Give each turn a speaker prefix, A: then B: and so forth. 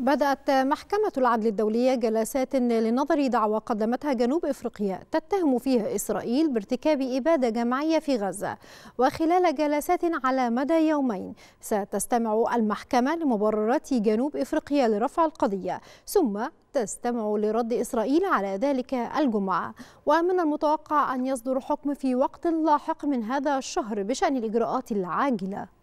A: بدأت محكمة العدل الدولية جلسات لنظر دعوى قدمتها جنوب إفريقيا تتهم فيها إسرائيل بارتكاب إبادة جماعية في غزة وخلال جلسات على مدى يومين ستستمع المحكمة لمبررات جنوب إفريقيا لرفع القضية ثم تستمع لرد إسرائيل على ذلك الجمعة ومن المتوقع أن يصدر حكم في وقت لاحق من هذا الشهر بشأن الإجراءات العاجلة